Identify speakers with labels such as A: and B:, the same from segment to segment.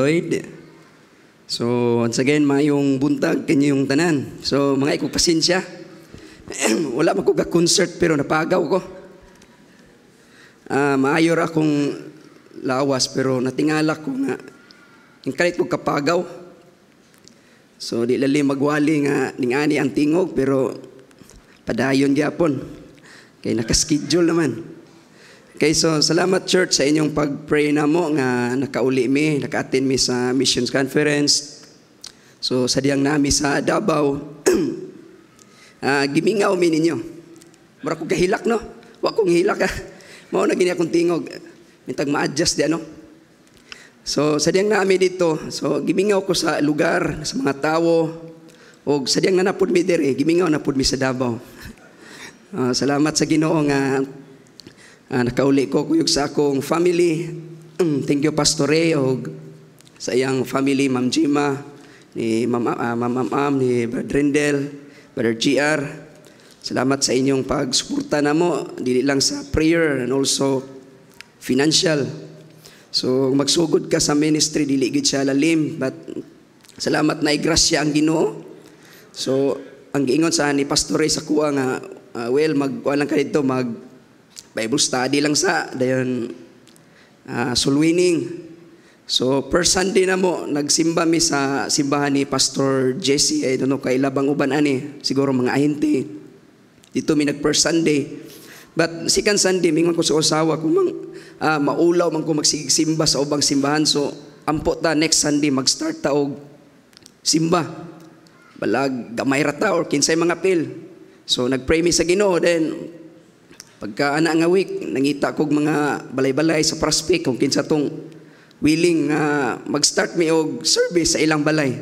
A: Lloyd. So, once again, mayong buntag, kanyang tanan. So, mga pasensya. Wala makuga concert pero napagaw ko. Uh, ah, maayor akong lawas pero natingala ko nga ingkalit ko kapagaw. So, di lali magwali nga ningani ang tingog pero padayon gyapon. Kay nakaschedule naman. Okay, so salamat church sa inyong pag-pray na mo nga nakauli mi, naka-attend mi sa missions conference. So sa diyang nami sa Davao, uh, gimingaw mi ninyo. Mura ko kahilak no? Wa kong hilak ah. Mao na gini akong tingog. Mintag ma-adjust di ano. So sa diyang nami dito, so gimingaw ko sa lugar, sa mga tawo, o sa diyang na napod mi dere, gimingaw na pud mi sa Davao. Uh, salamat sa Ginoo nga Uh, nakauli ko kuyog sa akong family. Mm, thank you, Pastor Ray, o sa iyang family, Ma'am Jima, ni Ma'am uh, Ma'am ni Brad Rendel, Brother GR. Salamat sa inyong pagsuporta na mo, dili lang sa prayer and also financial. So magsugod ka sa ministry, dili gid siya lalim, but salamat na igrasya ang Ginoo. So ang giingon sa ni Pastor Ray sa kuha nga uh, well mag lang ka dito mag Bible study lang sa, dayon uh, ah, soul winning. So, per Sunday na mo, nagsimba mi sa simbahan ni Pastor Jesse, I don't know, Labang uban ani, siguro mga ahente. Dito mi nag per Sunday. But second Sunday, mingon ko sa usawa, kung mang, uh, maulaw man ko magsimba sa ubang simbahan. So, ampo ta, next Sunday, mag-start ta og simba. Balag, gamay ra ta, or kinsay mga pil. So, nag-pray mi sa ginoo, then Pagka ana nga week, nangita kog mga balay-balay sa prospect kung kinsa tong willing nga uh, mag-start mi og service sa ilang balay.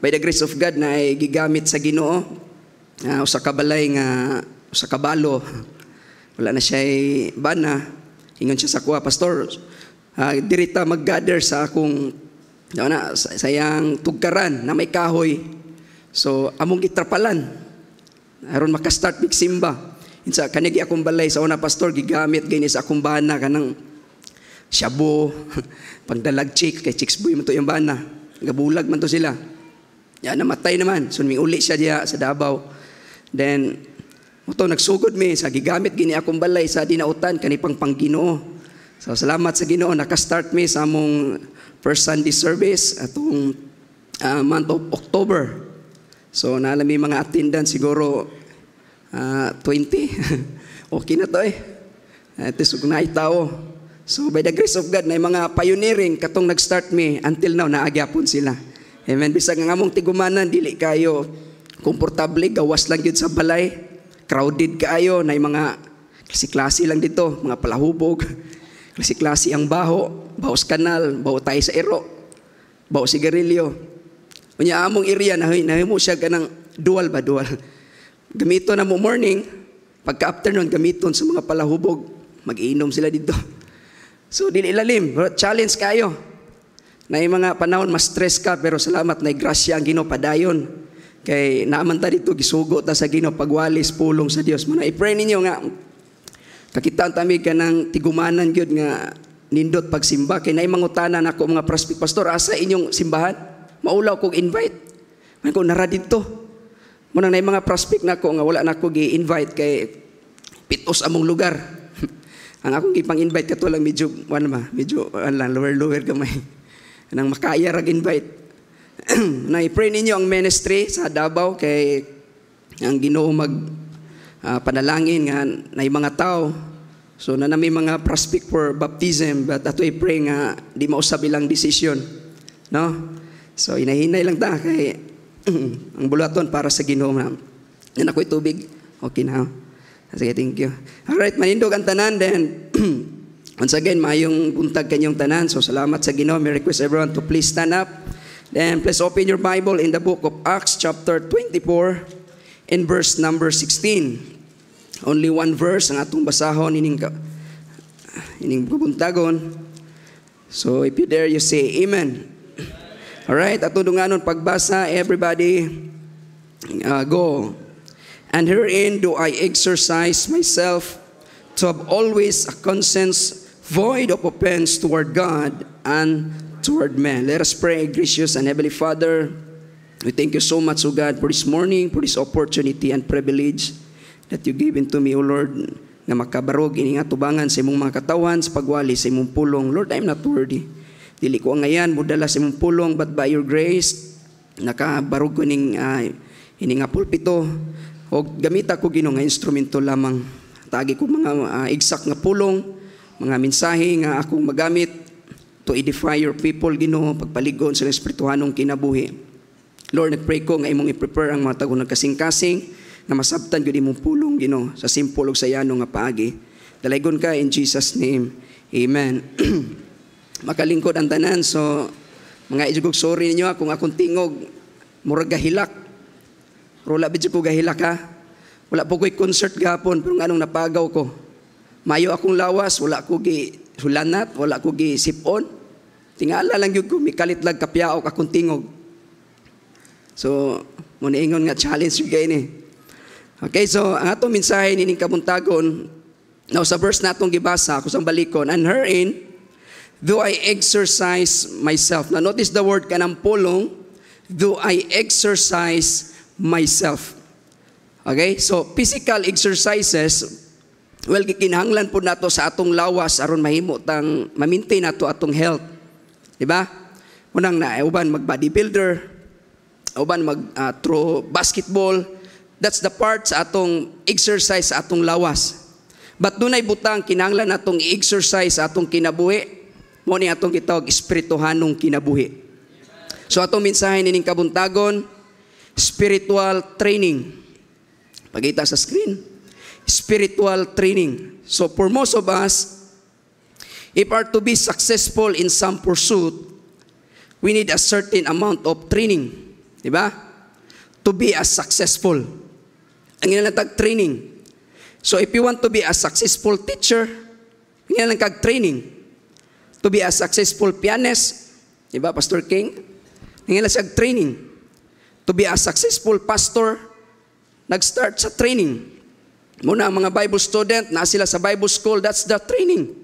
A: By the grace of God na ay gigamit sa Ginoo uh, usa ka balay nga usa ka balo. Wala na siya ay bana. Ingon siya sa kuha, pastor, uh, ah, dirita mag-gather sa akong ano na, sayang tugkaran na may kahoy. So, among gitrapalan. Aron maka-start big simba. Insa kanigi akong balay sa una pastor gigamit gani sa akong bana kanang shabu, pagdalag chick kay chicks boy man to yung bana. Gabulag man to sila. Ya namatay naman. So ming uli siya diya sa Davao. Then Muto nagsugod mi sa gigamit gini akong balay sa dinautan kani pang Pangginoo. So salamat sa Ginoo naka-start mi sa among first Sunday service atong uh, month of October. So naalami mga attendance siguro uh, ah, 20. okay na to eh. At least kung naitaw. So by the grace of God, na mga pioneering katong nag-start me until now, naagyapon sila. Amen. Bisag nga mong tigumanan, dili kayo komportable, gawas lang yun sa balay. Crowded kaayo, na mga klase-klase lang dito, mga palahubog. Klase-klase ang baho, baos kanal, baho tayo sa ero, baho sigarilyo. Kunya among area na, na mo siya ganang dual ba dual gamito na mo morning, pagka-afternoon, gamiton sa mga palahubog. Mag-iinom sila dito. So, dinilalim, Challenge kayo. Na yung mga panahon, mas stress ka, pero salamat na grasya ang padayon. Kay naaman ta dito, gisugo ta sa gino, pagwalis, pulong sa Dios. Muna, i-pray ninyo nga, kakitaan tami ka ng tigumanan gyud nga nindot pagsimba. Kay naimangutanan ako mga prospect pastor, asa inyong simbahan? Maulaw kong invite. Man ko, nara dito. Munang na mga prospect na nako nga wala na nako gi-invite kay pitos among lugar. ang akong gipang-invite to lang medyo wala ma, medyo wala lower lower gamay. Nang makaya rag invite. na i-pray ninyo ang ministry sa Davao kay ang Ginoo mag uh, panalangin nga na mga tao So na nami mga prospect for baptism but ato i-pray nga di mausab ilang decision. No? So inahinay lang ta kay ang bulaton para sa Ginoo na. Yan ako'y tubig. Okay na. Sige, thank you. Alright, manindog ang tanan. Then, once again, maayong buntag kanyong tanan. So, salamat sa Ginoo. May request everyone to please stand up. Then, please open your Bible in the book of Acts chapter 24 in verse number 16. Only one verse ang atong basahon ining ka, ining kabuntagon. So, if you dare, you say, Amen. Alright, at atulunganon pagbasa, everybody, uh, go. And herein do I exercise myself to have always a conscience void of offense toward God and toward men. Let us pray, gracious and heavenly Father. We thank you so much, O God, for this morning, for this opportunity and privilege that you given to me, O Lord, na makabarog ini nga tubangan sa imong mga katawan, sa pagwali sa imong pulong. Lord, I am not worthy. Dili ko ngayon, mudala sa imong pulong, but by your grace, nakabarog ko ning uh, ah, hininga pulpito. O gamit ako gino nga instrumento lamang. Tagi ko mga uh, ah, exact nga pulong, mga mensahe nga akong magamit to edify your people, gino, pagpaligon sa espirituhanong kinabuhi. Lord, nagpray ko nga imong i-prepare ang mga tago kasing-kasing na masabtan gyud imong pulong ginoo, sa simple og sayano nga paagi. Dalaygon ka in Jesus name. Amen. makalingkod ang tanan. So, mga ijugog sorry ninyo ah, kung akong tingog, murag gahilak. Rula bidyo ko gahilak ha. Ah. Wala po ko'y concert gapon, pero anong napagaw ko. Mayo akong lawas, wala ko gi hulanat, wala ko gi sipon. Tingala lang yun ko, mikalit lag kapyaok akong tingog. So, muniingon nga challenge yung gayon eh. Okay, so ang atong mensahe nining kabuntagon, now sa verse natong gibasa, kusang balikon, and herein, Do I exercise myself. Now notice the word kanampolong. Do I exercise myself. Okay? So, physical exercises, well, kinahanglan po nato sa atong lawas aron mahimo tang maintain nato atong health. Di ba? Unang na, uban mag bodybuilder, uban mag uh, throw basketball. That's the part sa atong exercise sa atong lawas. But dunay butang kinahanglan natong exercise atong kinabuhi mo ni atong gitawag espirituhanong kinabuhi. So atong mensahe nining kabuntagon, spiritual training. Pagita sa screen. Spiritual training. So for most of us, if are to be successful in some pursuit, we need a certain amount of training. Di ba? To be as successful. Ang inalatag training. So if you want to be a successful teacher, ang inalatag training to be a successful pianist, di ba, Pastor King? Nangila siya training. To be a successful pastor, nag-start sa training. Muna ang mga Bible student, na sila sa Bible school, that's the training.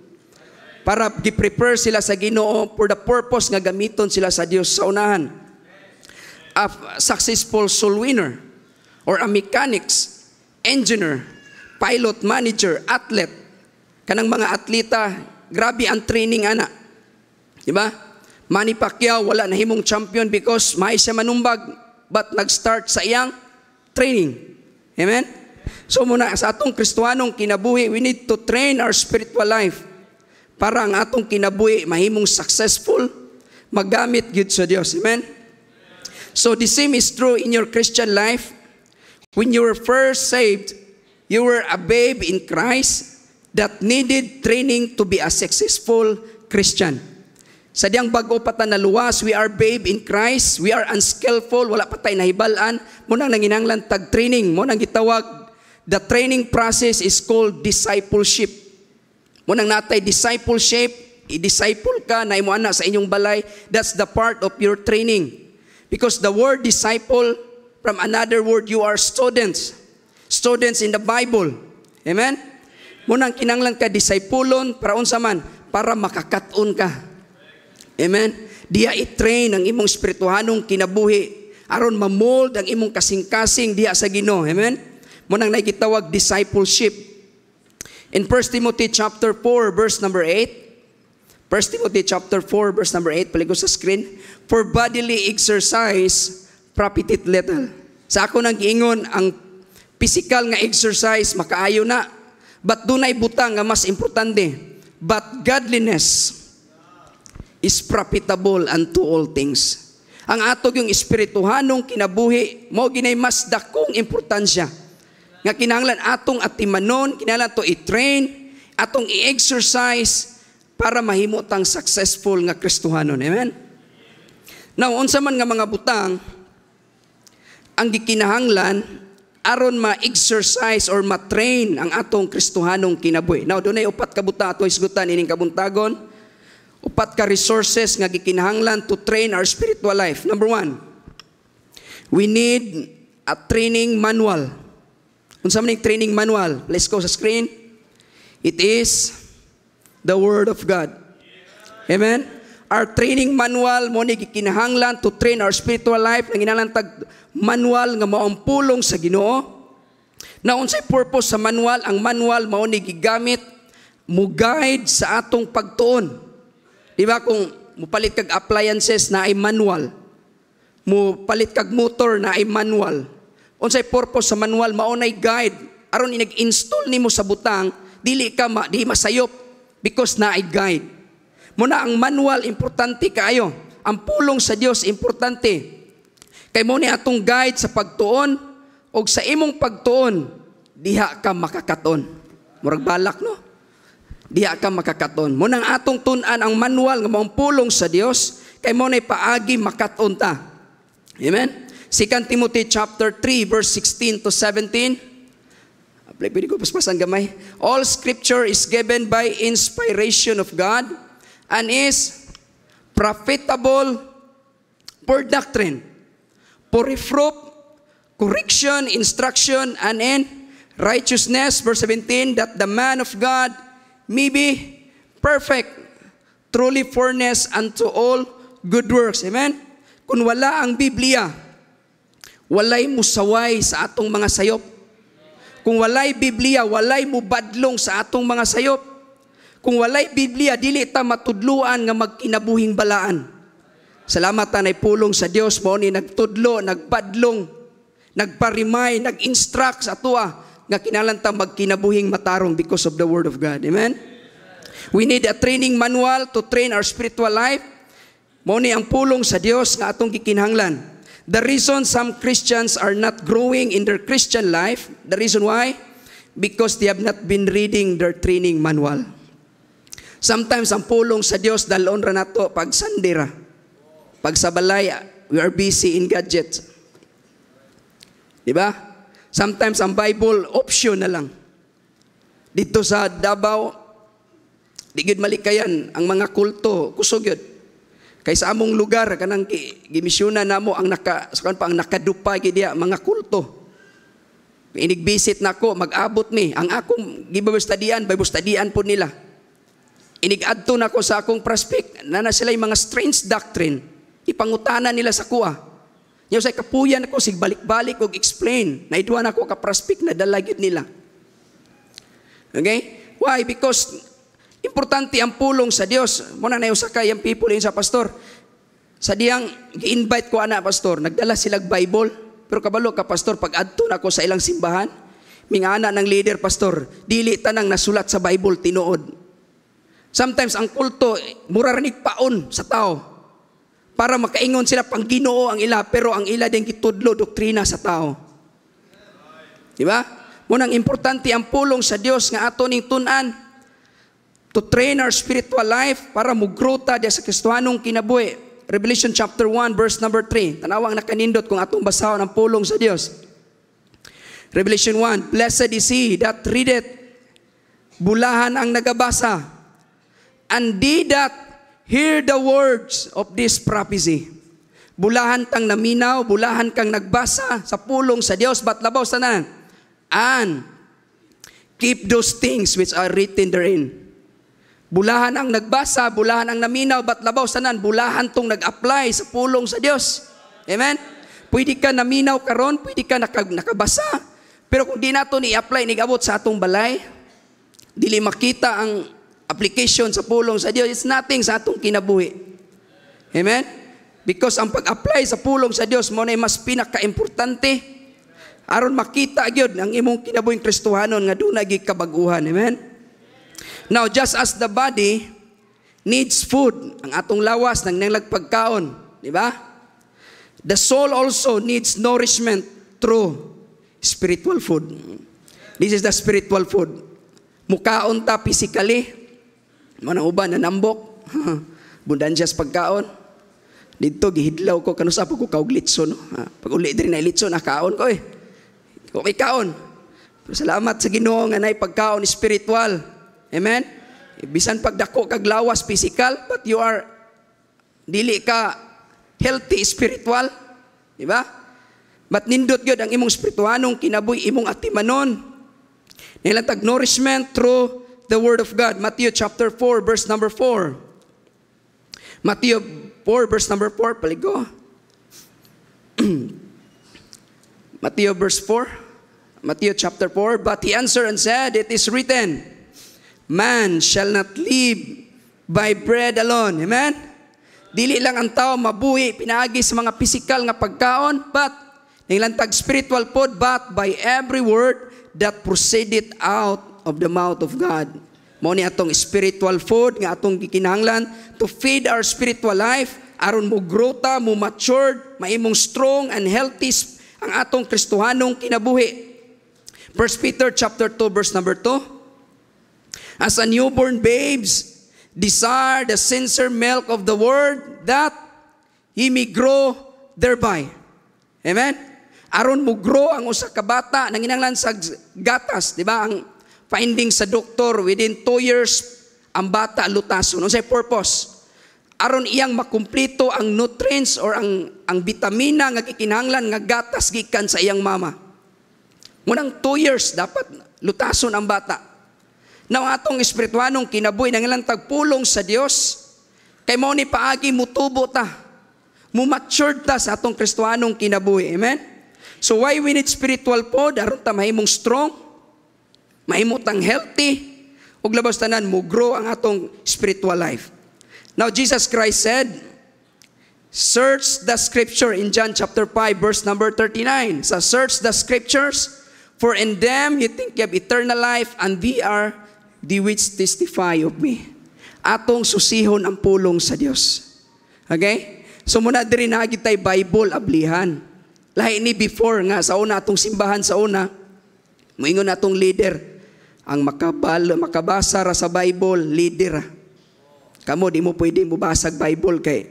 A: Para gi-prepare sila sa ginoo for the purpose nga gamiton sila sa Dios sa unahan. A successful soul winner or a mechanics, engineer, pilot, manager, athlete, kanang mga atleta, Grabe ang training, ana. Di ba? Manny Pacquiao, wala na himong champion because may siya manumbag but nag-start sa iyang training. Amen? So muna, sa atong kristwanong kinabuhi, we need to train our spiritual life para ang atong kinabuhi mahimong successful, magamit gid sa Dios. Amen? So the same is true in your Christian life. When you were first saved, you were a babe in Christ, that needed training to be a successful Christian. Sa bago pa ta naluwas, we are babe in Christ, we are unskillful, wala pa tayo nahibalan, mo nang nanginanglan tag training, mo gitawag, the training process is called discipleship. Mo natay discipleship, i-disciple ka na imo anak sa inyong balay, that's the part of your training. Because the word disciple, from another word, you are students. Students in the Bible. Amen? Munang kinanglan ka disipulon para unsa man para makakaton ka. Amen. Diya i-train ang imong espirituhanong kinabuhi aron mamold ang imong kasing-kasing diya sa Ginoo. Amen. Munang nay gitawag discipleship. In 1 Timothy chapter 4 verse number 8, 1 Timothy chapter 4 verse number 8 paligo sa screen for bodily exercise profited little sa ako nang giingon ang physical nga exercise makaayo na But dunay butang nga mas importante. But godliness is profitable unto all things. Ang atog yung espirituhanong kinabuhi, mo ginay mas dakong importansya. Nga kinahanglan atong atimanon, kinahanglan to i-train, atong i-exercise para mahimo tang successful nga Kristohanon. Amen? Now, unsa man nga mga butang, ang gikinahanglan aron ma-exercise or ma-train ang atong kristuhanong kinabuhi. Now, dunay upat ka buta atong isgutan ining kabuntagon. Upat ka resources nga gikinahanglan to train our spiritual life. Number one, we need a training manual. Unsa man training manual? Let's go sa screen. It is the Word of God. Amen? our training manual mo ni gikinahanglan to train our spiritual life ang inalang tag manual nga maumpulong sa Ginoo. unsay purpose sa manual? Ang manual mao ni gigamit mo guide sa atong pagtuon. Di ba kung mupalit kag appliances na ay manual, mo palit kag motor na ay manual. Unsay purpose sa manual mao nay guide aron inag-install nimo sa butang dili ka ma, di masayop because na ay guide. Muna ang manual, importante kayo. Ang pulong sa Dios, importante. Kay mo ni atong guide sa pagtuon o sa imong pagtuon, diha ka makakaton. Murag balak, no? Diha ka makakaton. Muna ang atong tunan ang manual nga maong pulong sa Dios, kay mo ni paagi makaton ta. Amen? 2 Timothy chapter 3 verse 16 to 17. Pwede ko paspasan gamay. All scripture is given by inspiration of God and is profitable for doctrine, for reproof, correction, instruction, and in righteousness. Verse 17, that the man of God may be perfect, truly furnished unto all good works. Amen? Kung wala ang Biblia, walay musaway sa atong mga sayop. Kung walay Biblia, walay mubadlong sa atong mga sayop. Kung walay Biblia, dili ta matudluan nga magkinabuhing balaan. Salamat tanay pulong sa Dios mo ni nagtudlo, nagpadlong, nagparimay, nag-instruct sa tuwa nga kinalan ta magkinabuhing matarong because of the word of God. Amen. We need a training manual to train our spiritual life. Mo ni ang pulong sa Dios nga atong gikinahanglan. The reason some Christians are not growing in their Christian life, the reason why, because they have not been reading their training manual. Sometimes ang pulong sa Dios dalon ra nato pag Sunday ra. Pag sabalay, we are busy in gadgets. Di ba? Sometimes ang Bible option na lang. Dito sa Davao, di gid malikayan ang mga kulto, kusog yun. Kay sa among lugar kanang gimisyona namo ang naka kan pa ang nakadupa gid mga kulto. Inig-visit Inigbisit nako, mag-abot mi ang akong gibabustadian, babustadian po nila. Inigadto na ko sa akong prospect na na sila mga strange doctrine. Ipangutana nila sa kuha. Niya sa kapuyan ako sig balik-balik og explain na iduha na ka prospect na dalagit nila. Okay? Why? Because importante ang pulong sa Dios. Mo na nayo sakay ang people in sa pastor. Sa diyang gi-invite ko ana pastor, nagdala silag Bible. Pero kabalo ka pastor pag adto na ko sa ilang simbahan, mingana ng leader pastor, dili tanang nasulat sa Bible tinuod. Sometimes ang kulto, murarinig paon sa tao. Para makaingon sila pang ginoo ang ila, pero ang ila din kitudlo doktrina sa tao. Di ba? Munang importante ang pulong sa Dios nga ato ning tunan to train our spiritual life para mugrota diya sa Kristohanong kinabuhi. Revelation chapter 1 verse number 3. Tanawang nakanindot kung atong basahon ang pulong sa Dios. Revelation 1, Blessed is he that readeth. Bulahan ang nagabasa And they that hear the words of this prophecy. Bulahan tang naminaw, bulahan kang nagbasa sa pulong sa Dios, batlabaw sa tanan. And keep those things which are written therein. Bulahan ang nagbasa, bulahan ang naminaw, batlabaw sa tanan, bulahan tong nag-apply sa pulong sa Dios. Amen? Pwede ka naminaw karon, pwede ka nakabasa. Pero kung di nato ni-apply, nigabot sa atong balay, dili makita ang application sa pulong sa Dios is nothing sa atong kinabuhi. Amen? Because ang pag-apply sa pulong sa Dios mo na mas pinaka-importante aron makita gyud ang imong kinabuhing Kristohanon nga dunay gid kabaguhan. Amen? Now just as the body needs food, ang atong lawas nang nanglag pagkaon, di ba? The soul also needs nourishment through spiritual food. This is the spiritual food. Mukaon ta physically, Manang uban, nanambok. Bundansya sa pagkaon. Dito, gihidlaw ko, Kanusa kanusap ko kaog litson. No? Ah, pag uli din na litson, nakaon ko eh. Okay kaon. Pero salamat sa ginoo nga na'y pagkaon spiritual. Amen? Bisan pag dako kag lawas physical, but you are, dili ka healthy spiritual. Di ba? But nindot yun ang imong spirituanong kinabuhi imong atimanon. tag nourishment through the Word of God. Matthew chapter 4, verse number 4. Matthew 4, verse number 4. Paligo. Matthew verse 4. Matthew chapter 4. But he answered and said, It is written, Man shall not live by bread alone. Amen? Dili lang ang tao mabuhi, pinaagi sa mga physical nga pagkaon, but, nilantag spiritual pod, but by every word that proceeded out of the mouth of God. Mao ni atong spiritual food nga atong gikinahanglan to feed our spiritual life aron mo grow ta, mo matured, maimong strong and healthy ang atong Kristohanong kinabuhi. 1 Peter chapter 2 verse number 2 As a newborn babes desire the sincere milk of the word that he may grow thereby. Amen? aron mo grow ang usa ka bata nanginahanglan sa gatas, di ba? Ang finding sa doktor within 2 years ang bata lutason. Ano Unsay purpose? Aron iyang makumpleto ang nutrients or ang ang vitamina nga gikinahanglan nga gatas gikan sa iyang mama. Munang 2 years dapat lutason ang bata. Now atong espirituanong kinabuhi nang ilang tagpulong sa Dios kay mao ni paagi mutubo ta. Mumatured ta sa atong kristuanong kinabuhi. Amen. So why we need spiritual po? Daron ta mahimong strong Maimutang healthy, ug labas tanan mo grow ang atong spiritual life. Now Jesus Christ said, Search the scripture in John chapter 5 verse number 39. So search the scriptures for in them you think you have eternal life and they are the which testify of me. Atong susihon ang pulong sa Dios. Okay? So muna diri na gitay Bible ablihan. Lahi ni before nga sa una atong simbahan sa una, moingon atong leader, ang makabal, makabasa ra sa Bible, leader Kamo, di mo pwede mo basag Bible kay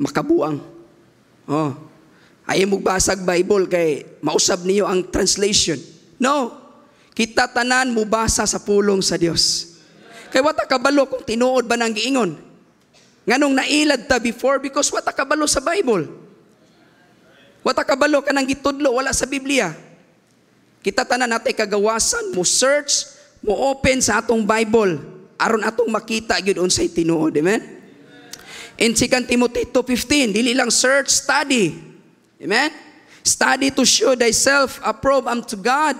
A: makabuang. Oh. Ay mo basag Bible kay mausab niyo ang translation. No. Kita tanan mo basa sa pulong sa Dios. Kay wata kabalo kung tinuod ba nang giingon. Nganong nailad ta before because wata kabalo sa Bible. Wata kabalo ka nang gitudlo wala sa Biblia. Kita tanan natay kagawasan mo search mo open sa atong Bible aron atong makita gyud unsay Tinuod. Amen. In 2 Timothy 2:15, dili lang search, study. Amen. Study to show thyself approved unto God,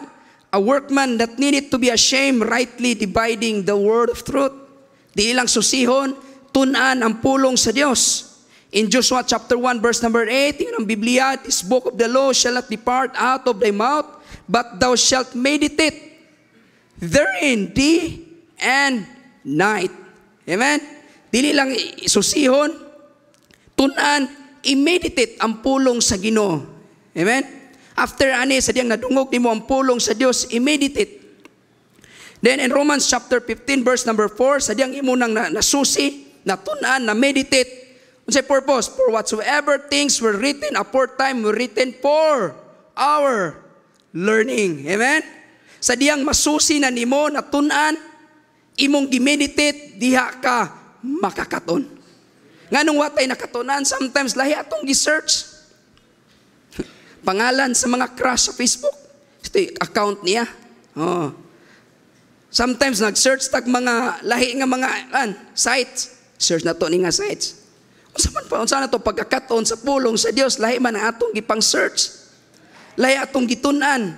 A: a workman that needed to be ashamed, rightly dividing the word of truth. Dili lang susihon, tunan ang pulong sa Dios. In Joshua chapter 1 verse number 8, yun ang Biblia, this book of the law shall not depart out of thy mouth, but thou shalt meditate therein day and night. Amen? Dili lang isusihon, tunan, i-meditate ang pulong sa Ginoo. Amen? After ani sa diyang nadungog nimo ang pulong sa Dios, i-meditate. Then in Romans chapter 15 verse number 4, sa diyang imo nang nasusi, natunan, na meditate. Unsay purpose? For whatsoever things were written aforetime were written for our learning. Amen? sa diyang masusi na nimo na tunan, imong gimeditate diha ka makakaton. Nganong watay nakatunan, sometimes lahi atong gi-search. Pangalan sa mga crush sa Facebook. Ito account niya. Oh. Sometimes nag-search tag mga lahi nga mga an, sites. Search na to ni nga sites. Unsa man pa unsa na to pagkakaton sa pulong sa Dios lahi man ang atong gipang search. Lahi atong gitunan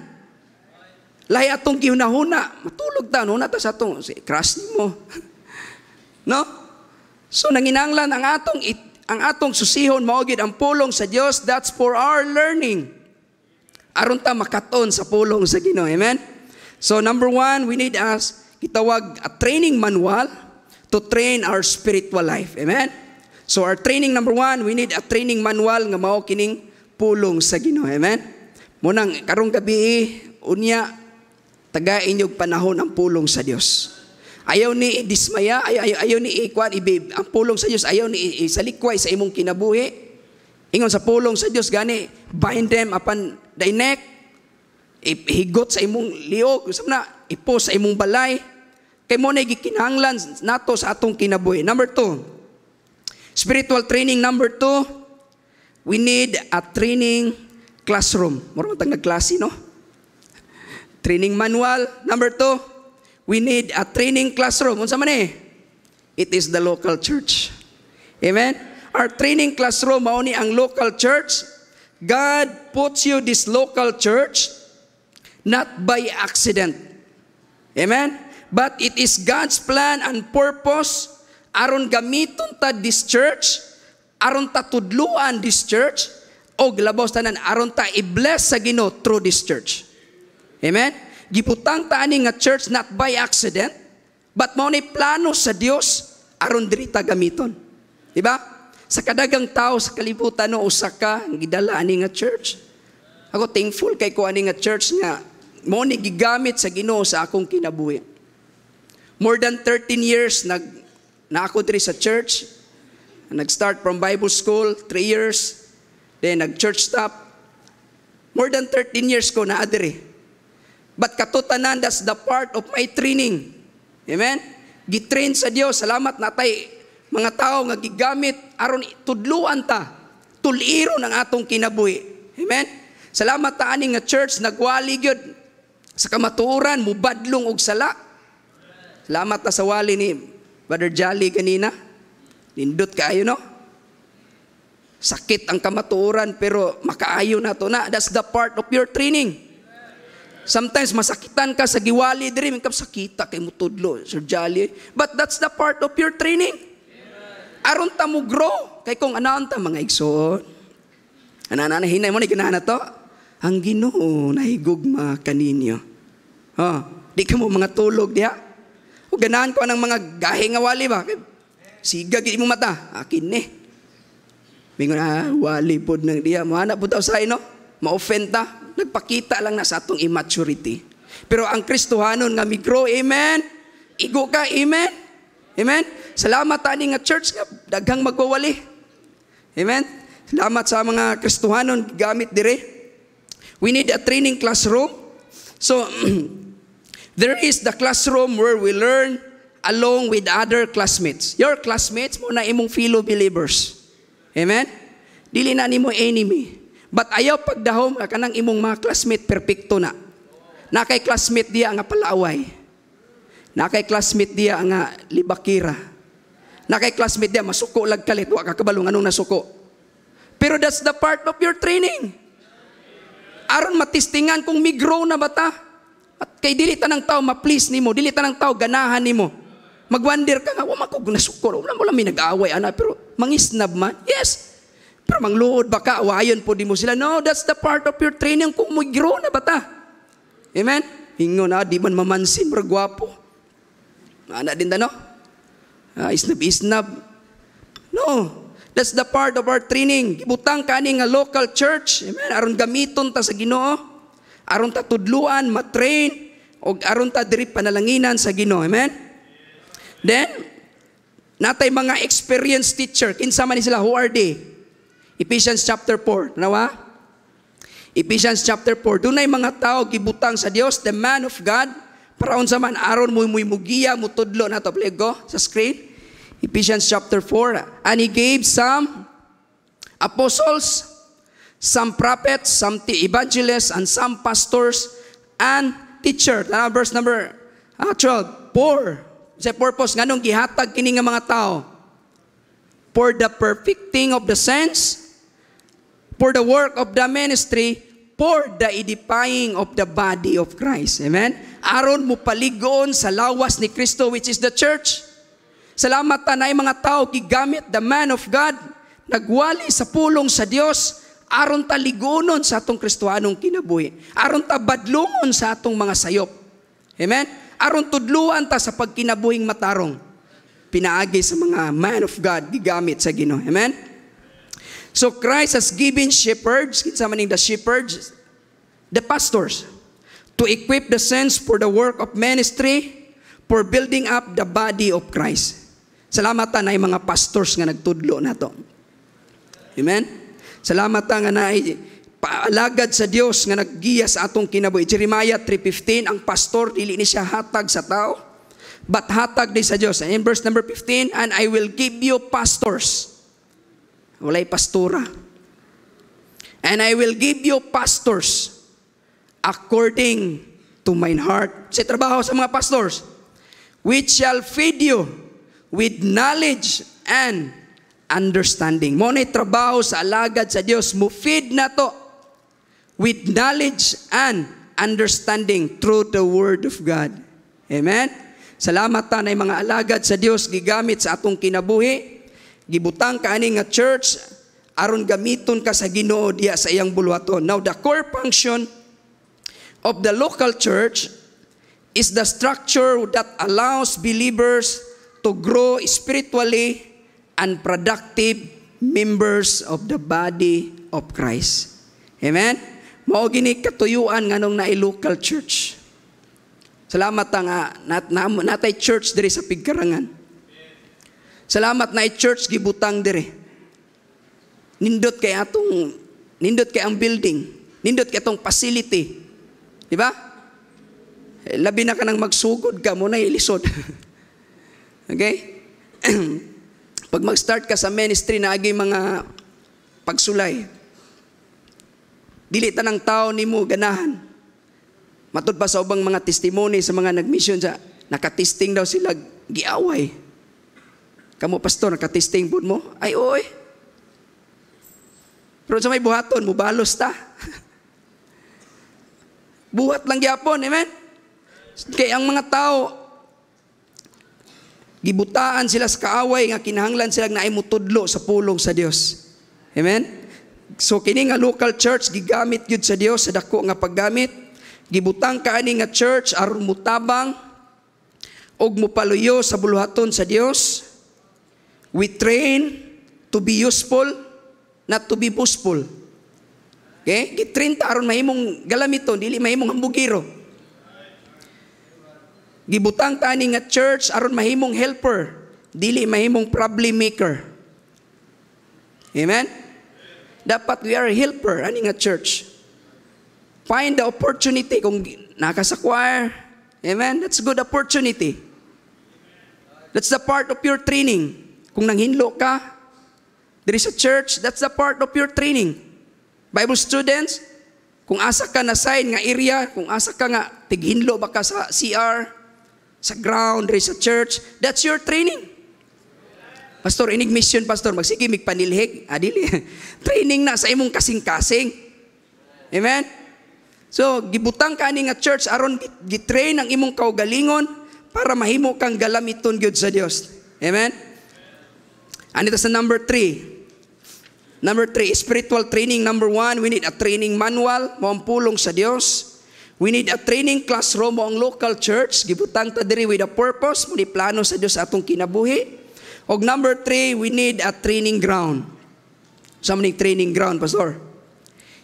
A: Lahi atong gihunahuna, matulog ta no nata sa atong si crush mo. no? So nanginanglan ang atong it, ang atong susihon mao ang pulong sa Dios, that's for our learning. Aron ta makaton sa pulong sa Ginoo. Amen. So number one, we need us gitawag a training manual to train our spiritual life. Amen. So our training number one, we need a training manual nga mao kining pulong sa Ginoo. Amen. Munang karong gabi unya Tagain yung panahon ang pulong sa Dios. Ayaw ni dismaya, ayaw, ayaw, ni ikwan, ibib. Ang pulong sa Dios, ayaw ni isalikway sa imong kinabuhi. Ingon sa pulong sa Dios, gani, bind them upon thy neck, higot sa imong liog, na, ipo sa imong balay. Kay mo na gikinahanglan nato sa atong kinabuhi. Number two, spiritual training number two, we need a training classroom. Murang tag nagklase, no? Training manual. Number two, we need a training classroom. Unsa man eh? It is the local church. Amen? Our training classroom, mauni ang local church. God puts you this local church not by accident. Amen? But it is God's plan and purpose aron gamiton ta this church, aron ta tudluan this church, o labos tanan, aron ta i-bless sa Ginoo through this church. Amen? Giputang taani nga church not by accident, but mo ni plano sa Dios aron diri ta gamiton. Di ba? Sa kadagang tao sa kalibutan no usa ka gidala ani nga church. Ako thankful kay ko ani nga church nga mo ni gigamit sa Ginoo sa akong kinabuhi. More than 13 years nag na ako diri sa church. Nag-start from Bible school, 3 years. Then nag-church stop. More than 13 years ko na adiri But katutanan, that's the part of my training. Amen? Gitrain sa Dios. Salamat natay mga tao nga gigamit aron tudluan ta tuliro ng atong kinabuhi. Amen? Salamat ta ani nga church nagwali gyud sa kamatuoran mubadlong og sala. Salamat ta sa wali ni Brother Jolly kanina. Nindot kaayo no? Sakit ang kamatuoran pero makaayo na to na. That's the part of your training. Sometimes masakitan ka sa giwali diri minkap sakita kay mutudlo Sir Jolly. But that's the part of your training. Aron ta mo grow kay kung anaon ta mga igsoon. Anana hinay mo ni ginahan to. Ang Ginoo nahigugma kaninyo. Oh, di ka mo mga tulog diha. O ganahan ko ng mga gahe nga wali ba? Siga gid mo mata. Akin ni. Mingon ah, wali pod nang diha mo anak pud sa no maofenda, nagpakita lang na sa atong immaturity. Pero ang Kristohanon nga migro, amen? Igo ka, amen? Amen? Salamat ani nga church nga daghang magwawali. Amen? Salamat sa mga Kristohanon gamit dire. We need a training classroom. So, there is the classroom where we learn along with other classmates. Your classmates mo na imong fellow believers. Amen? Dili na nimo enemy. But ayaw pagdahom nga ah, kanang imong mga classmate perpekto na. Na kay classmate dia nga palaway. Na kay classmate dia nga libakira. Na kay classmate dia masuko lag kalit wa ka kabalo nganong nasuko. Pero that's the part of your training. Aron matistingan kung migro na bata. At kay dili tanang tao ma-please nimo, dili tanang tao ganahan nimo. Magwander ka nga, wa man ko nasuko, wala mo lang mi nag away ana pero mangisnab man. Yes, pero mangluod baka, ka, wayon po di mo sila. No, that's the part of your training kung mo grow na bata. Amen? Ingon na, di man mamansin, pero gwapo. Ana din tano? no? Ah, isnab, isnab. No, that's the part of our training. Ibutang ka nga local church. Amen? Aron gamiton ta sa ginoo. Aron ta tudluan, matrain. O aron ta diri panalanginan sa ginoo. Amen? Then, natay mga experienced teacher. Kinsama ni sila, who are they? Ephesians chapter 4, nawa? Ephesians chapter 4, dunay mga tao gibutang sa Dios, the man of God, para unsa man aron mo mo giya mo tudlo na to plego sa screen. Ephesians chapter 4, and he gave some apostles, some prophets, some evangelists, and some pastors and teacher. Na verse number uh, 12. For, sa purpose, nganong gihatag kini nga mga tao? For the perfecting of the saints, for the work of the ministry, for the edifying of the body of Christ. Amen? Aron mo paligon sa lawas ni Kristo which is the church. Salamat tanay mga tao gigamit the man of God nagwali sa pulong sa Dios aron ta ligunon sa atong Kristoanong kinabuhi. Aron ta badlungon sa atong mga sayop. Amen? Aron tudluan ta sa pagkinabuhing matarong. Pinaagi sa mga man of God gigamit sa Ginoo. Amen? So Christ has given shepherds, kinsa man the shepherds, the pastors, to equip the saints for the work of ministry, for building up the body of Christ. Salamat na mga pastors nga nagtudlo nato. Amen? Salamat nga na paalagad sa Dios nga naggiya sa atong kinabuhi. Jeremiah 3.15, ang pastor, dili ni siya hatag sa tao, but hatag ni sa Dios. And in verse number 15, and I will give you pastors Walay pastura. And I will give you pastors according to my heart. Sa trabaho sa mga pastors, which shall feed you with knowledge and understanding. Mo na trabaho sa alagad sa Dios, mo feed na to with knowledge and understanding through the word of God. Amen. Salamat ta na mga alagad sa Dios gigamit sa atong kinabuhi gibutang kaaning nga church aron gamiton ka sa Ginoo diya sa iyang buluhaton. Now the core function of the local church is the structure that allows believers to grow spiritually and productive members of the body of Christ. Amen? Mao gini katuyuan nganong na local church. Salamat nga nat, na, natay church diri sa Pigkarangan. Salamat na i church gibutang dire. Nindot kay atong nindot kay ang building, nindot kay atong facility. Di ba? Eh, labi na ka nang magsugod ka mo na ilisod. okay? Pag mag-start ka sa ministry na agi mga pagsulay. Dili tanang tao nimo ganahan. Matud pa sa ubang mga testimony sa mga nagmission sa nakatesting daw sila giaway. Kamu pastor, nakatesting po mo? Ay, oy. Pero sa may buhaton, mubalos ta. Buhat lang gyapon, amen? Kaya ang mga tao, gibutaan sila sa kaaway nga kinahanglan sila na mutudlo sa pulong sa Dios. Amen? So kini nga local church gigamit gyud sa Dios sa dako nga paggamit. Gibutang ka ani nga church aron mutabang og mupaluyo sa buluhaton sa Dios We train to be useful, not to be boastful. Okay? Gitrain ta aron mahimong galamiton, dili mahimong hambugiro. Gibutang tani nga church aron mahimong helper, dili mahimong problem maker. Amen? Dapat we are a helper ani nga church. Find the opportunity kung nakasacquire. Amen? That's good opportunity. That's the part of your training. Kung nanghinlo ka, there is a church, that's a part of your training. Bible students, kung asa ka na sign nga area, kung asa ka nga tighinlo baka sa CR, sa ground, there is a church, that's your training. Pastor, inig mission, pastor, magsige, migpanilhig. Adili. Ah, training na sa imong kasing-kasing. Amen? So, gibutang ka ni nga church, aron gitrain ang imong kaugalingon para mahimo kang galamiton gyud sa Dios. Amen? And ito sa number three. Number three, spiritual training. Number one, we need a training manual, mong pulong sa Dios. We need a training classroom mo ang local church. Gibutang ta diri with a purpose. Muni plano sa Dios atong kinabuhi. Og number three, we need a training ground. Sa maning training ground, Pastor?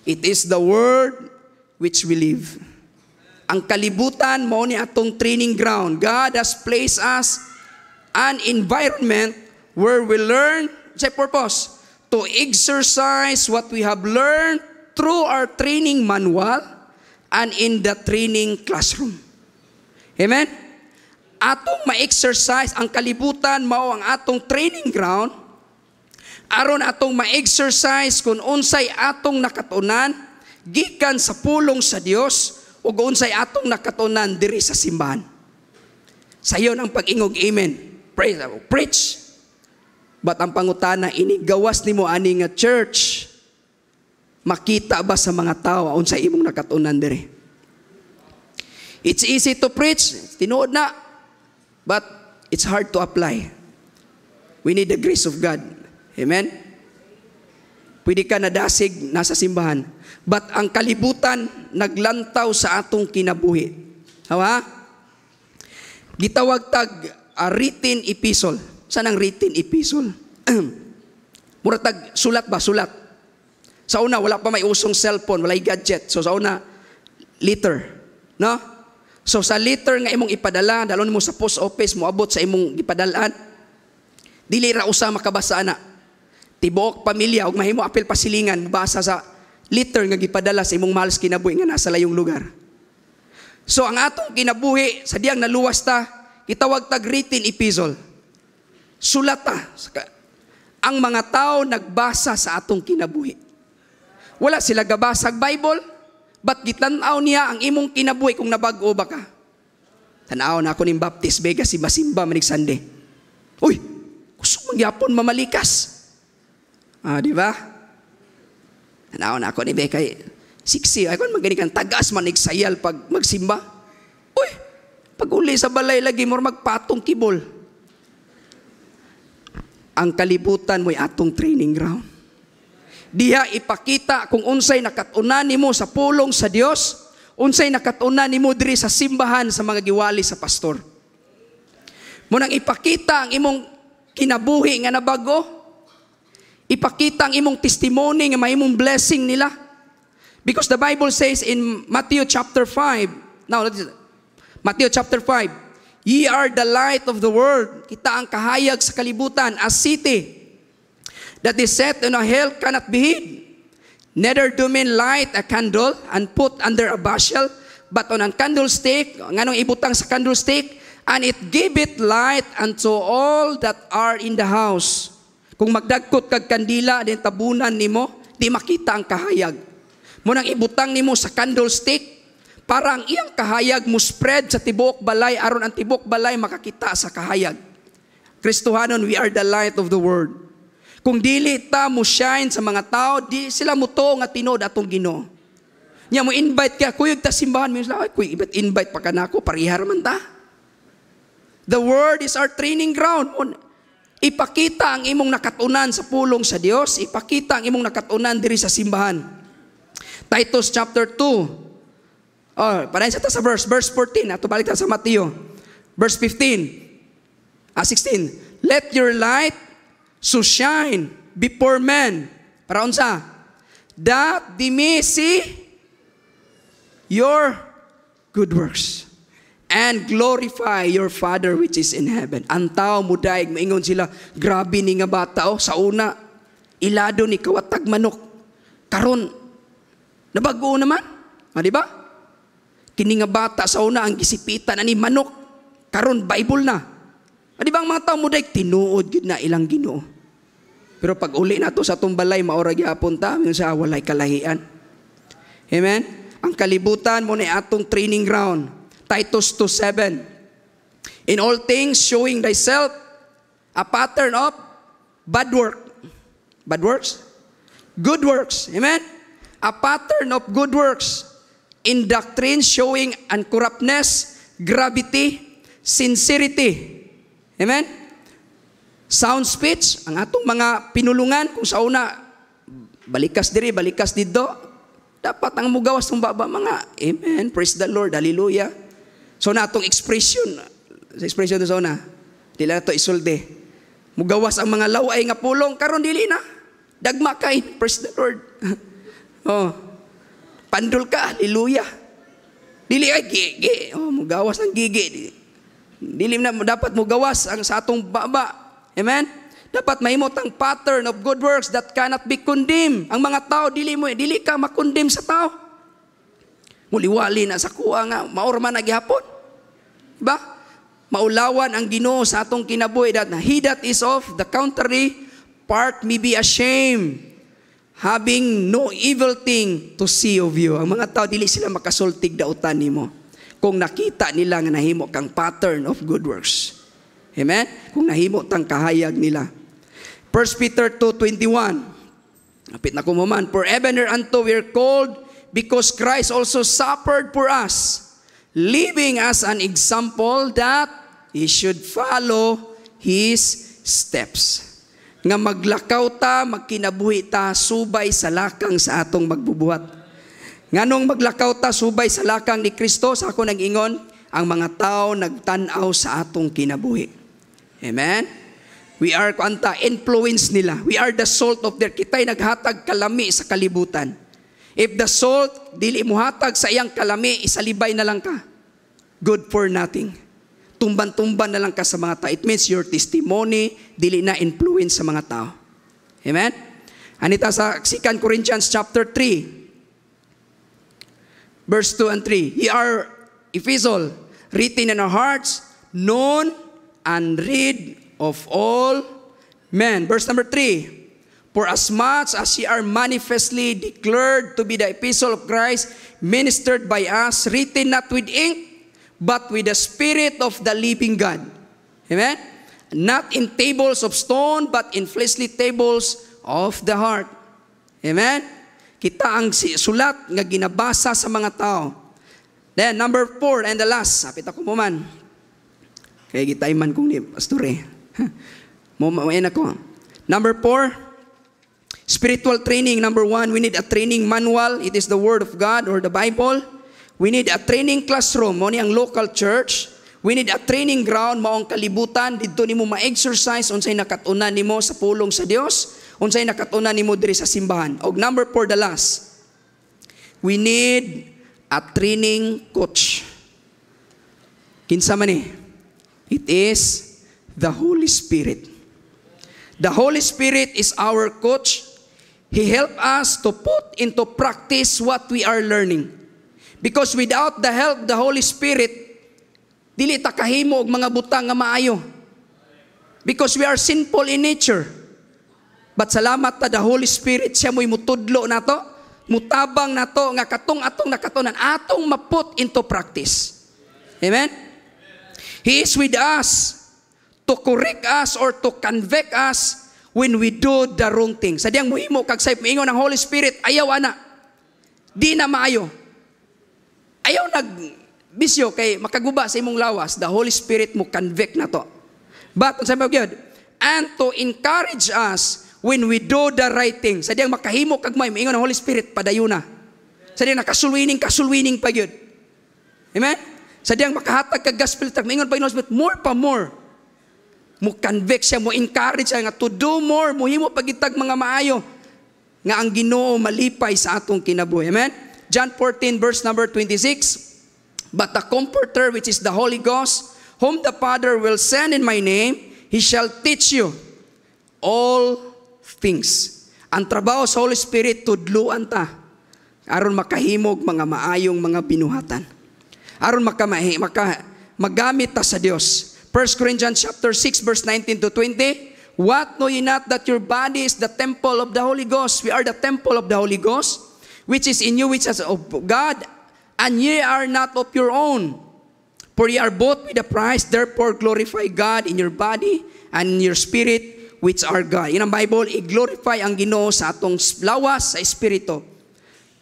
A: It is the word which we live. Ang kalibutan mo ni atong training ground. God has placed us an environment where we learn, say purpose, to exercise what we have learned through our training manual and in the training classroom. Amen? Atong ma-exercise ang kalibutan mao ang atong training ground aron atong ma-exercise kung unsay atong nakatunan gikan sa pulong sa Dios ug unsay atong nakatunan diri sa simbahan. Sayon ang pag-ingog amen. Praise, preach. But ang pangutana, inigawas ni mo nga church, makita ba sa mga tao aun sa imong nakatunan diri? It's easy to preach, tinuod na, but it's hard to apply. We need the grace of God. Amen? Pwede ka nadasig, nasa simbahan. But ang kalibutan, naglantaw sa atong kinabuhi. Hawa? Gitawag tag a written epistle. Saan ang written epistle? Muratag, sulat ba? Sulat. Sa una, wala pa may usong cellphone, wala gadget. So sa una, letter. No? So sa letter nga imong ipadala, dalon mo sa post office, moabot sa imong gipadalaan. Dili ra usa makabasa ana. Tibuok pamilya ug mahimo apil pasilingan basa sa letter nga gipadala sa imong mahal sa kinabuhi nga nasa layong lugar. So ang atong kinabuhi sa diyang naluwas ta, kitawag tag written epistle sulata. Ang mga tao nagbasa sa atong kinabuhi. Wala sila gabasag Bible, but gitanaw niya ang imong kinabuhi kung nabag-o ba ka. Tanaw na ako ni Baptist Vegas, si Masimba, manig Sunday. Uy, gusto mong yapon mamalikas. Ah, di ba? Tanaw na ako ni Becca, siksi, ay kon maganikang tagas manig sayal pag magsimba. Uy, pag uli sa balay lagi mo magpatong kibol ang kalibutan mo'y atong training ground. Diha ipakita kung unsay nakatunan nimo sa pulong sa Dios, unsay nakatunan nimo diri sa simbahan sa mga giwali sa pastor. Mo nang ipakita ang imong kinabuhi nga nabago, ipakita ang imong testimony nga maimong blessing nila. Because the Bible says in Matthew chapter 5, now Matthew chapter 5, Ye are the light of the world. Kita ang kahayag sa kalibutan. A city that is set on a hill cannot be hid. Neither do men light a candle and put under a bushel, but on a candlestick, nganong ibutang sa candlestick, and it give it light unto all that are in the house. Kung magdagkot kag kandila, din tabunan nimo, di makita ang kahayag. Munang ibutang nimo sa candlestick, parang iyang kahayag mo spread sa tibok balay aron ang tibok balay makakita sa kahayag. Kristohanon, we are the light of the world. Kung dili ta mo shine sa mga tao, di sila mo to nga tinod atong Ginoo. Nya mo invite ka kuyog ta simbahan mo sila, kuy invite pa kanako parihar man ta. The word is our training ground. Ipakita ang imong nakatunan sa pulong sa Dios, ipakita ang imong nakatunan diri sa simbahan. Titus chapter 2, Oh, parang sa sa verse, verse 14, ato balik sa Mateo. Verse 15, ah, 16, Let your light so shine before men. Para unsa? That they may see your good works and glorify your Father which is in heaven. Ang tao mo daig, maingon sila, grabe ni nga bata, oh, sa una, ilado ni kawatag manok. Karon, nabago naman. Ah, di ba? Kini nga bata sa una ang gisipitan ani manok. Karon Bible na. Di ba ang mga tawo mo dahil tinuod gid na ilang ginoo. Pero pag uli na to sa tumbalay, maura gyapon ta, sa walay kalahian. Amen? Ang kalibutan mo ni atong training ground. Titus 2.7 In all things showing thyself a pattern of bad work. Bad works? Good works. Amen? A pattern of good works in doctrine showing uncorruptness, gravity, sincerity. Amen? Sound speech, ang atong mga pinulungan, kung sa una, balikas diri, balikas diddo, dapat ang mugawas ng baba mga, Amen, praise the Lord, hallelujah. So na atong expression, sa expression sa una, dila na to isulde. Mugawas ang mga laway nga pulong, karon dili na. Dagma kay, praise the Lord. oh, Pandol ka, hallelujah. Dili ay gigi. Oh, mugawas ang gigi. Dili na dapat mo gawas ang sa atong baba. Amen? Dapat mahimot ang pattern of good works that cannot be condemned. Ang mga tao, dili mo, dili ka makondem sa tao. Muliwali na sa kuha nga, maorma na gihapon. Diba? Maulawan ang ginoo sa atong kinabuhi that he that is of the contrary part may be ashamed having no evil thing to see of you. Ang mga tao, dili sila makasultig dautan nimo kung nakita nila nga nahimo kang pattern of good works. Amen? Kung nahimo tang kahayag nila. 1 Peter 2.21 Napit na kumuman. For ebener unto we are called because Christ also suffered for us, leaving us an example that he should follow his steps nga maglakaw ta, magkinabuhi ta, subay sa lakang sa atong magbubuhat. Nganong maglakaw ta, subay sa lakang ni Kristo, sa ako nang ingon, ang mga tao nagtanaw sa atong kinabuhi. Amen? We are, kwanta, influence nila. We are the salt of their, kitay naghatag kalami sa kalibutan. If the salt, dili mo hatag sa iyang kalami, isalibay na lang ka. Good for nothing tumban-tumban na lang ka sa mga tao. It means your testimony, dili na influence sa mga tao. Amen? Anita sa 2 Corinthians chapter 3, verse 2 and 3. Ye are epistle, written in our hearts, known and read of all men. Verse number 3. For as much as ye are manifestly declared to be the epistle of Christ, ministered by us, written not with ink, but with the Spirit of the living God. Amen? Not in tables of stone, but in fleshly tables of the heart. Amen? Kita ang sulat nga ginabasa sa mga tao. Then, number four, and the last, sapit ako mo man. Kaya gitay man kong ni Pastor eh. Mumamain ako. Number four, spiritual training. Number one, we need a training manual. It is the Word of God or the Bible. We need a training classroom, mo ni ang local church. We need a training ground, maong kalibutan, dito nimo ma-exercise, unsay nakatunan nimo sa pulong sa Dios, unsay nakatunan nimo diri sa simbahan. Og number for the last, we need a training coach. Kinsa man ni? Eh? It is the Holy Spirit. The Holy Spirit is our coach. He help us to put into practice what we are learning. Because without the help the Holy Spirit, dili ta kahimo og mga butang nga maayo. Because we are sinful in nature. But salamat ta the Holy Spirit siya mo'y mutudlo nato, mutabang nato nga katong atong nakatunan atong maput into practice. Amen. He is with us to correct us or to convict us when we do the wrong thing. Sa diyang muhimo kag sa ingon ng Holy Spirit, ayaw ana. Di na maayo. Ayaw bisyo kay makaguba sa imong lawas, the Holy Spirit mo convict na to. But, sa mga God, and to encourage us when we do the right thing. Sa diyang makahimo kagmay, maingon ang Holy Spirit, padayo na. Sa diyang nakasulwining, kasulwining pa yun. Amen? Sa diyang makahatag kag gospel tag, maingon pa yun, Holy Spirit, more pa more. Mo convict siya, mo encourage siya nga to do more, mo himo pagitag mga maayo nga ang Ginoo malipay sa atong kinabuhi. Amen? John 14 verse number 26, But the Comforter, which is the Holy Ghost, whom the Father will send in my name, He shall teach you all things. Ang trabaho sa Holy Spirit, tudluan ta. Aron makahimog mga maayong mga binuhatan. Aron makamahi, maka, magamit ta sa Dios. 1 Corinthians chapter 6 verse 19 to 20, What know ye not that your body is the temple of the Holy Ghost? We are the temple of the Holy Ghost, which is in you, which is of God, and ye are not of your own. For ye are bought with a price, therefore glorify God in your body and in your spirit, which are God. In ang Bible, i-glorify ang ginoo sa atong lawas, sa espiritu.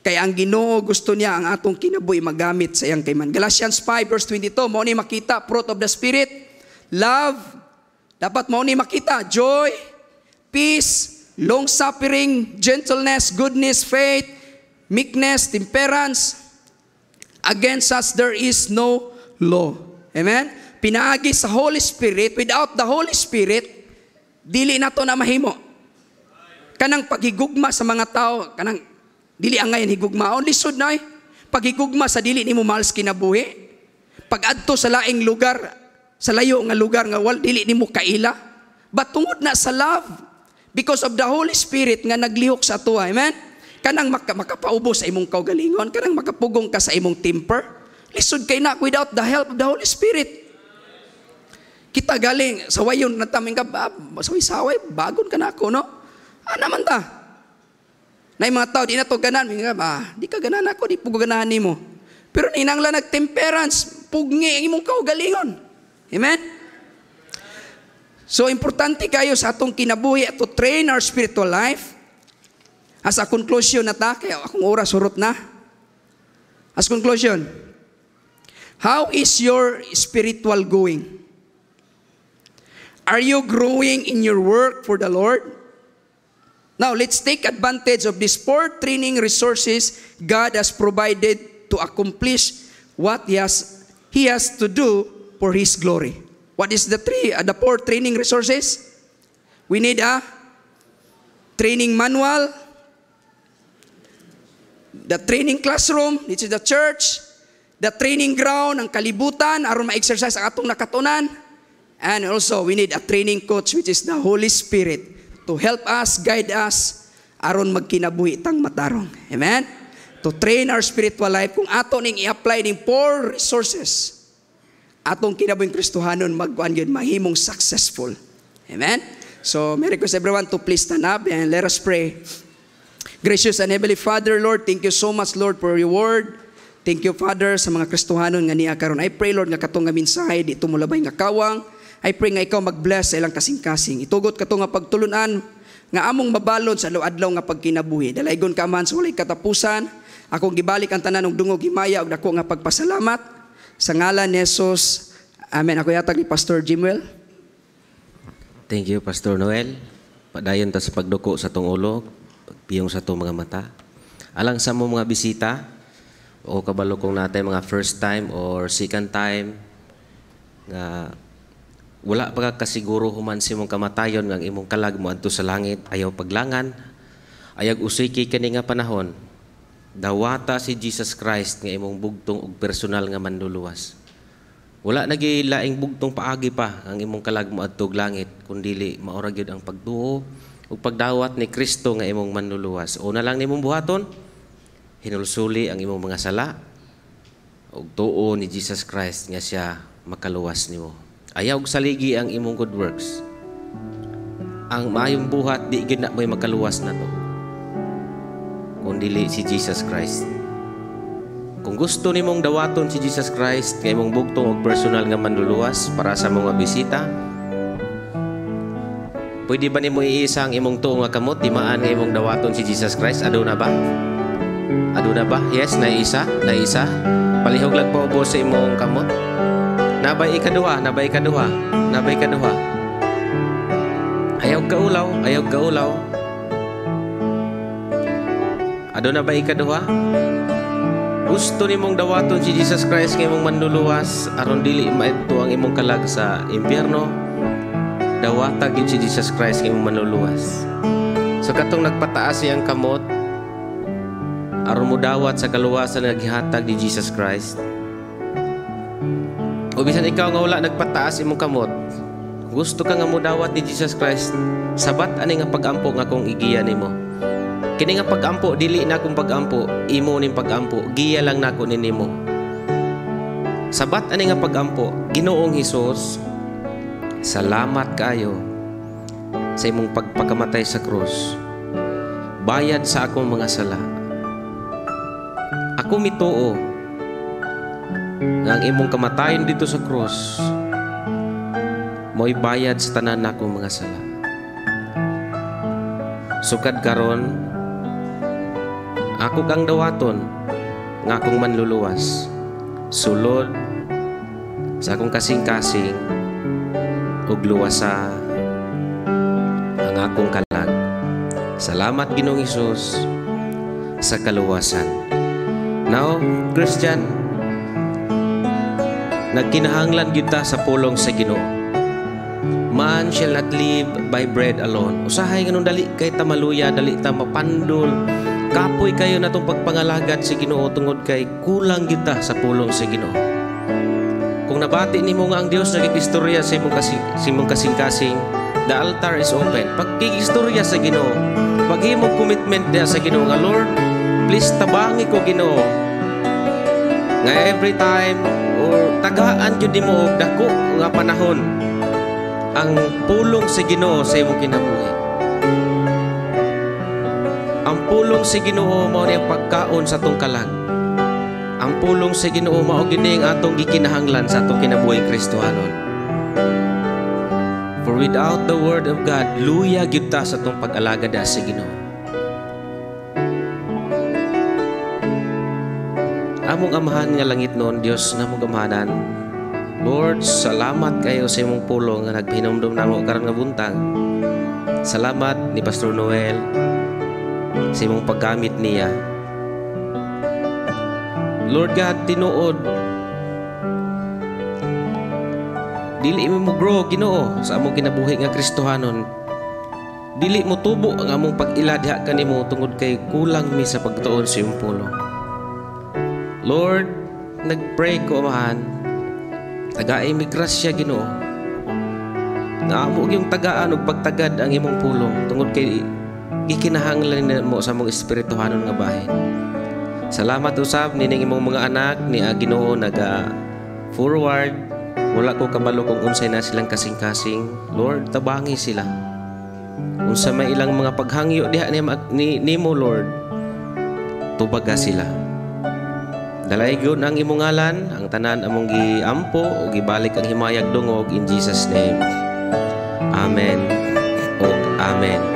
A: Kaya ang ginoo gusto niya ang atong kinabuhi magamit sa iyang kayman. Galatians 5 verse 22, mo ni makita, fruit of the Spirit, love, dapat mo ni makita, joy, peace, long-suffering, gentleness, goodness, faith, meekness, temperance. Against us there is no law. Amen? Pinaagi sa Holy Spirit, without the Holy Spirit, dili na to na mahimo. Kanang paghigugma sa mga tao, kanang dili angayan higugma. Only lisod na eh. Paghigugma sa dili nimo mahal kinabuhi. pag sa laing lugar, sa layo nga lugar nga wal dili nimo kaila. But tungod na sa love because of the Holy Spirit nga naglihok sa ato. Amen? kanang maka, makapaubo sa imong kaugalingon, kanang makapugong ka sa imong temper. Lisod kay na without the help of the Holy Spirit. Kita galing, saway yun na taming ka, saway-saway, bagon ka na ako, no? Ah, ano naman ta. Na mga tao, di na to ganan, mga ba, di ka ganan ako, di pugo ganahan ni mo. Pero ninangla nagtemperance, pugngi ang imong kaugalingon. Amen? So, importante kayo sa atong kinabuhi to train our spiritual life As a conclusion na akong oras hurot na. As conclusion, how is your spiritual going? Are you growing in your work for the Lord? Now, let's take advantage of these four training resources God has provided to accomplish what He has, he has to do for His glory. What is the three, uh, the four training resources? We need a training manual, the training classroom, this is the church, the training ground, ang kalibutan, aron ma-exercise ang atong nakatunan. And also, we need a training coach, which is the Holy Spirit, to help us, guide us, aron magkinabuhi itang matarong. Amen? To train our spiritual life, kung ato ning i-apply ning four resources, atong kinabuhing Kristuhanon, magkuhan yun, mahimong successful. Amen? So, may request everyone to please stand up and let us pray. Gracious and Heavenly Father, Lord, thank you so much, Lord, for your word. Thank you, Father, sa mga Kristohanon nga niya karon. I pray, Lord, nga katong nga mensahe, dito mo labay nga kawang. I pray nga ikaw mag-bless sa ilang kasing-kasing. Itugot ka nga pagtulunan, nga among mabalon sa adlaw nga pagkinabuhi. Dalaygon ka man sa walay katapusan. Akong gibalik ang tanan og dungog himaya og dako nga pagpasalamat sa ngalan ni Jesus. Amen. Ako yatag ni Pastor Jimwell.
B: Thank you, Pastor Noel. Padayon ta sa pagduko sa tong ulo piyong sa to mga mata. Alang sa mo mga bisita, o kabalo kong natay mga first time or second time, nga wala pa kasiguro human si mong kamatayon ng imong kalag mo adto sa langit ayaw paglangan ayag usay kay kani nga panahon dawata si Jesus Christ nga imong bugtong og personal nga manluluwas wala nagi laing bugtong paagi pa ang imong kalag mo adto langit kun dili maura gyud ang pagduo ug pagdawat ni Kristo nga imong manluluwas. Una lang nimong buhaton, hinulsuli ang imong mga sala ug tuo ni Jesus Christ nga siya makaluwas nimo. Ayaw og saligi ang imong good works. Ang mayong buhat di gid na makaluwas na to. Kung dili si Jesus Christ. Kung gusto nimong dawaton si Jesus Christ nga imong bugtong og personal nga manluluwas para sa mga bisita, Pwede ba nimo iisa ang imong tuong nga kamot timaan nga imong dawaton si Jesus Christ? Aduna ba? Aduna ba? Yes, naisa, naisa. Palihog lang paubo sa imong kamot. Nabay ikaduha, nabay ikaduha, nabay ikaduha. Ayaw ka ulaw, ayaw ka ulaw. Aduna ba ikaduha? Gusto nimong dawaton si Jesus Christ nga imong manluluwas aron dili maadto ang imong kalag sa impyerno dawatag yun si Jesus Christ kay manuluwas. So katong nagpataas iyang kamot, aron mo dawat sa kaluwasan nga gihatag ni Jesus Christ. O bisan ikaw nga wala nagpataas imong kamot, gusto ka nga mo dawat ni Jesus Christ, sabat ani nga pagampo nga kung igiya nimo. Kini nga pagampo dili na akong pagampo, imo ning pagampo, giya lang nako ni ninimo. Sabat ani nga pagampo, Ginoong Hesus, Salamat kayo sa imong pagpakamatay sa krus. Bayad sa akong mga sala. Ako mitoo nga imong kamatayon dito sa krus mo'y bayad sa tanan na akong mga sala. Sukad karon ako kang dawaton nga akong manluluwas sulod sa akong kasing-kasing pagluwasa ang akong kalag. Salamat Ginoong Isus sa kaluwasan. Now, Christian, nagkinahanglan kita sa pulong sa Ginoo. Man shall not live by bread alone. Usahay nga nung dali kay tamaluya, dali ta mapandol. Kapoy kayo na itong pagpangalagat sa si Ginoo tungod kay kulang kita sa pulong sa si Ginoo. Kung nabati nimo nga ang Dios nagigistorya sa imong kasing sa imong kasing-kasing, the altar is open. Pagkigistorya sa Ginoo, maghimo commitment niya sa Ginoo nga Lord, please tabangi ko Ginoo. Nga every time or tagaan jud nimo og dako nga panahon ang pulong sa si Ginoo sa imong kinabuhi. Ang pulong sa si Ginoo mao ni ang pagkaon sa tungkalan. Ang pulong sa Ginoo mao gini ang atong gikinahanglan sa atong kinabuhi Kristohanon. For without the word of God, luya gyud ta sa atong pag-alaga da sa Ginoo. Among amahan nga langit noon, Dios na namong gamhanan. Lord, salamat kayo sa imong pulong nga naghinomdom namo karon nga buntag. Salamat ni Pastor Noel sa imong paggamit niya Lord God, tinuod. Dili mo mo grow, ginoo, sa among kinabuhi nga Kristohanon. Dili mo tubo ang among pag-iladha kanimo tungod kay kulang mi sa pagtuon sa iyong pulo. Lord, nagpray ko amahan, tagaay mi grasya ginoo. Naamo yung tagaan og pagtagad ang imong pulong tungod kay gikinahanglan mo sa mong espirituhanon nga bahin. Salamat usab nining imong mga anak ni Aginoo naga forward wala ko kabalo kung unsay na silang kasing-kasing. Lord, tabangi sila. Unsa may ilang mga paghangyo diha ni, ni, ni mo, Lord, tubaga sila. Dalay gyud ang imong ngalan, ang tanan among giampo o gibalik ang himayag dungog in Jesus name. Amen. O amen.